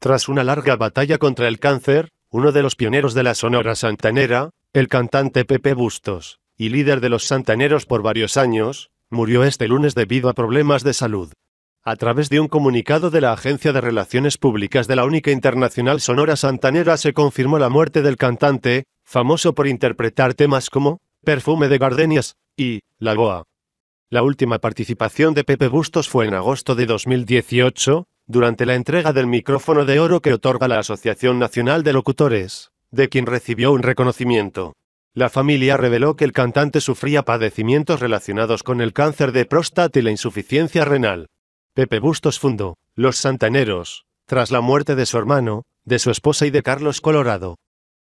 Tras una larga batalla contra el cáncer, uno de los pioneros de la Sonora Santanera, el cantante Pepe Bustos, y líder de los Santaneros por varios años, murió este lunes debido a problemas de salud. A través de un comunicado de la Agencia de Relaciones Públicas de la Única Internacional Sonora Santanera se confirmó la muerte del cantante, famoso por interpretar temas como Perfume de Gardenias y La Goa. La última participación de Pepe Bustos fue en agosto de 2018, durante la entrega del micrófono de oro que otorga la Asociación Nacional de Locutores, de quien recibió un reconocimiento. La familia reveló que el cantante sufría padecimientos relacionados con el cáncer de próstata y la insuficiencia renal. Pepe Bustos fundó Los Santaneros, tras la muerte de su hermano, de su esposa y de Carlos Colorado.